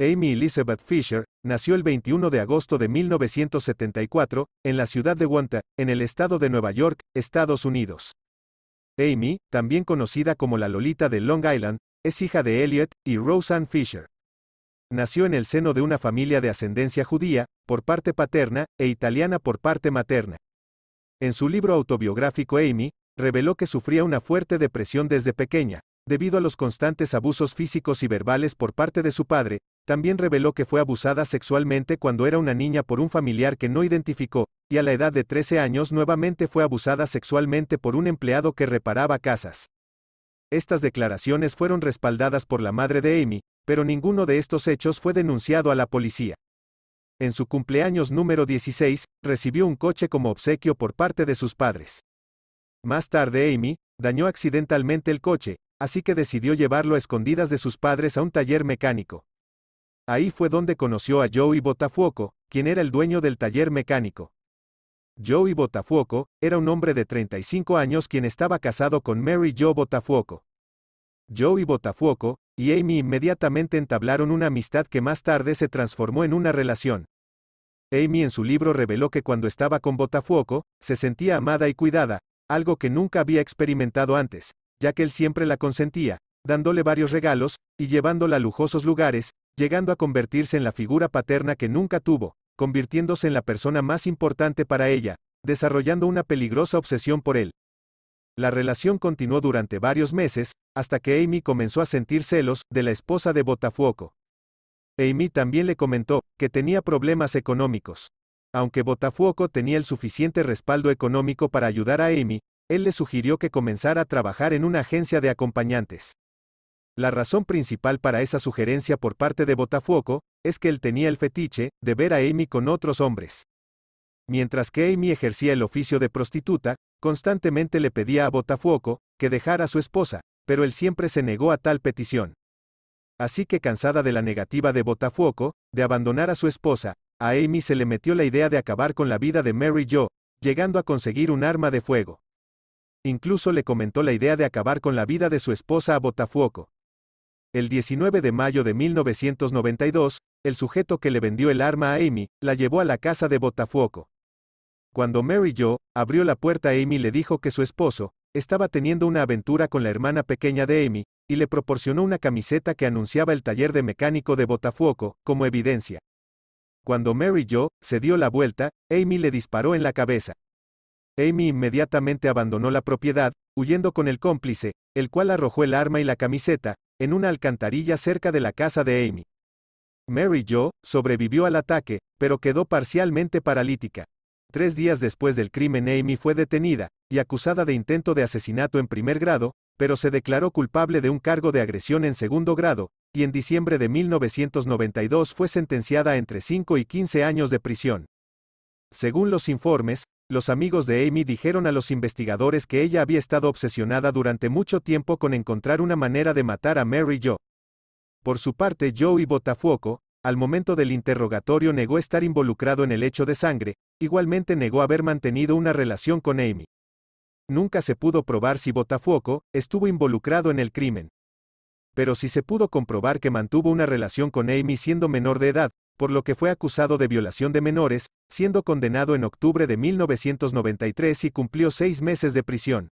Amy Elizabeth Fisher, nació el 21 de agosto de 1974, en la ciudad de Wanta, en el estado de Nueva York, Estados Unidos. Amy, también conocida como la Lolita de Long Island, es hija de Elliot y Roseanne Fisher. Nació en el seno de una familia de ascendencia judía, por parte paterna, e italiana por parte materna. En su libro autobiográfico Amy, reveló que sufría una fuerte depresión desde pequeña, debido a los constantes abusos físicos y verbales por parte de su padre, también reveló que fue abusada sexualmente cuando era una niña por un familiar que no identificó, y a la edad de 13 años nuevamente fue abusada sexualmente por un empleado que reparaba casas. Estas declaraciones fueron respaldadas por la madre de Amy, pero ninguno de estos hechos fue denunciado a la policía. En su cumpleaños número 16, recibió un coche como obsequio por parte de sus padres. Más tarde Amy, dañó accidentalmente el coche, así que decidió llevarlo a escondidas de sus padres a un taller mecánico. Ahí fue donde conoció a Joey Botafuoco, quien era el dueño del taller mecánico. Joey Botafuoco era un hombre de 35 años quien estaba casado con Mary Jo Botafuoco. Joey Botafuoco y Amy inmediatamente entablaron una amistad que más tarde se transformó en una relación. Amy en su libro reveló que cuando estaba con Botafuoco, se sentía amada y cuidada, algo que nunca había experimentado antes, ya que él siempre la consentía, dándole varios regalos, y llevándola a lujosos lugares, llegando a convertirse en la figura paterna que nunca tuvo, convirtiéndose en la persona más importante para ella, desarrollando una peligrosa obsesión por él. La relación continuó durante varios meses, hasta que Amy comenzó a sentir celos de la esposa de Botafuoco. Amy también le comentó que tenía problemas económicos. Aunque Botafuoco tenía el suficiente respaldo económico para ayudar a Amy, él le sugirió que comenzara a trabajar en una agencia de acompañantes. La razón principal para esa sugerencia por parte de Botafuoco es que él tenía el fetiche de ver a Amy con otros hombres. Mientras que Amy ejercía el oficio de prostituta, constantemente le pedía a Botafuoco que dejara a su esposa, pero él siempre se negó a tal petición. Así que cansada de la negativa de Botafuoco, de abandonar a su esposa, a Amy se le metió la idea de acabar con la vida de Mary Jo, llegando a conseguir un arma de fuego. Incluso le comentó la idea de acabar con la vida de su esposa a Botafuoco. El 19 de mayo de 1992, el sujeto que le vendió el arma a Amy, la llevó a la casa de Botafuoco. Cuando Mary Jo abrió la puerta, Amy le dijo que su esposo estaba teniendo una aventura con la hermana pequeña de Amy, y le proporcionó una camiseta que anunciaba el taller de mecánico de Botafuoco, como evidencia. Cuando Mary Jo se dio la vuelta, Amy le disparó en la cabeza. Amy inmediatamente abandonó la propiedad, huyendo con el cómplice, el cual arrojó el arma y la camiseta, en una alcantarilla cerca de la casa de Amy. Mary Jo sobrevivió al ataque, pero quedó parcialmente paralítica. Tres días después del crimen Amy fue detenida, y acusada de intento de asesinato en primer grado, pero se declaró culpable de un cargo de agresión en segundo grado, y en diciembre de 1992 fue sentenciada a entre 5 y 15 años de prisión. Según los informes, los amigos de Amy dijeron a los investigadores que ella había estado obsesionada durante mucho tiempo con encontrar una manera de matar a Mary Jo. Por su parte, Joe y Botafuoco, al momento del interrogatorio negó estar involucrado en el hecho de sangre, igualmente negó haber mantenido una relación con Amy. Nunca se pudo probar si Botafuoco estuvo involucrado en el crimen. Pero si se pudo comprobar que mantuvo una relación con Amy siendo menor de edad, por lo que fue acusado de violación de menores, siendo condenado en octubre de 1993 y cumplió seis meses de prisión.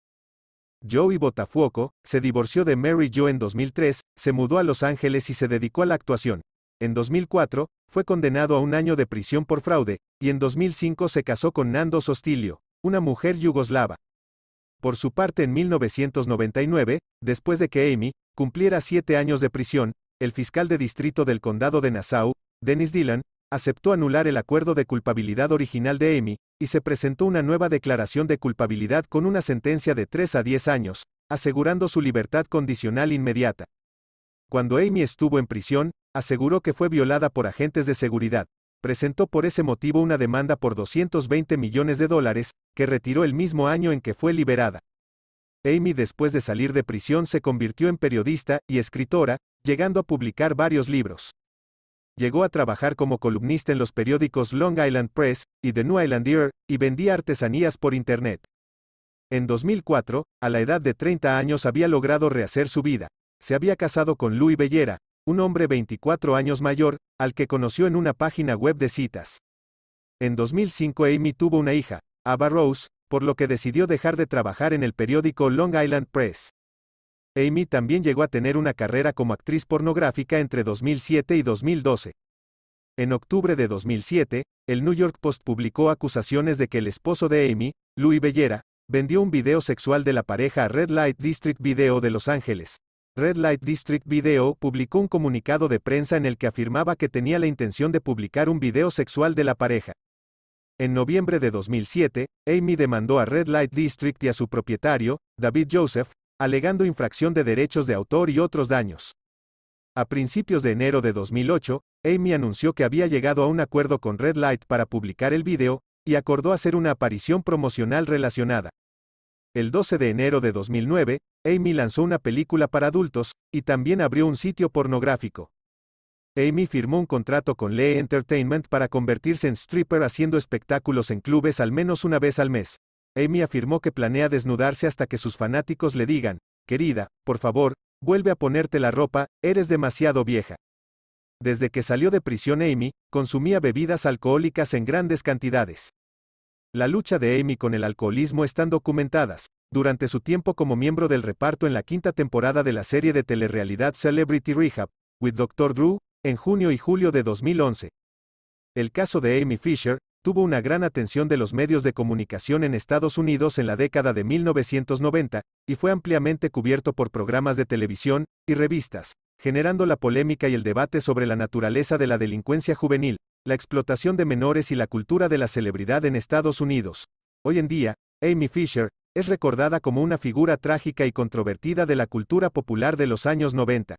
Joey Botafuoco, se divorció de Mary Jo en 2003, se mudó a Los Ángeles y se dedicó a la actuación. En 2004, fue condenado a un año de prisión por fraude, y en 2005 se casó con Nando Sostilio, una mujer yugoslava. Por su parte, en 1999, después de que Amy cumpliera siete años de prisión, el fiscal de distrito del condado de Nassau, Dennis Dillon, aceptó anular el acuerdo de culpabilidad original de Amy, y se presentó una nueva declaración de culpabilidad con una sentencia de 3 a 10 años, asegurando su libertad condicional inmediata. Cuando Amy estuvo en prisión, aseguró que fue violada por agentes de seguridad. Presentó por ese motivo una demanda por 220 millones de dólares, que retiró el mismo año en que fue liberada. Amy después de salir de prisión se convirtió en periodista y escritora, llegando a publicar varios libros. Llegó a trabajar como columnista en los periódicos Long Island Press y The New Islander, y vendía artesanías por Internet. En 2004, a la edad de 30 años había logrado rehacer su vida. Se había casado con Louis Bellera, un hombre 24 años mayor, al que conoció en una página web de citas. En 2005 Amy tuvo una hija, Ava Rose, por lo que decidió dejar de trabajar en el periódico Long Island Press. Amy también llegó a tener una carrera como actriz pornográfica entre 2007 y 2012. En octubre de 2007, el New York Post publicó acusaciones de que el esposo de Amy, Louis Bellera, vendió un video sexual de la pareja a Red Light District Video de Los Ángeles. Red Light District Video publicó un comunicado de prensa en el que afirmaba que tenía la intención de publicar un video sexual de la pareja. En noviembre de 2007, Amy demandó a Red Light District y a su propietario, David Joseph, alegando infracción de derechos de autor y otros daños. A principios de enero de 2008, Amy anunció que había llegado a un acuerdo con Red Light para publicar el video, y acordó hacer una aparición promocional relacionada. El 12 de enero de 2009, Amy lanzó una película para adultos, y también abrió un sitio pornográfico. Amy firmó un contrato con Lee Entertainment para convertirse en stripper haciendo espectáculos en clubes al menos una vez al mes. Amy afirmó que planea desnudarse hasta que sus fanáticos le digan, querida, por favor, vuelve a ponerte la ropa, eres demasiado vieja. Desde que salió de prisión Amy, consumía bebidas alcohólicas en grandes cantidades. La lucha de Amy con el alcoholismo están documentadas. Durante su tiempo como miembro del reparto en la quinta temporada de la serie de telerrealidad Celebrity Rehab, with Dr. Drew, en junio y julio de 2011. El caso de Amy Fisher, tuvo una gran atención de los medios de comunicación en Estados Unidos en la década de 1990, y fue ampliamente cubierto por programas de televisión y revistas, generando la polémica y el debate sobre la naturaleza de la delincuencia juvenil, la explotación de menores y la cultura de la celebridad en Estados Unidos. Hoy en día, Amy Fisher es recordada como una figura trágica y controvertida de la cultura popular de los años 90,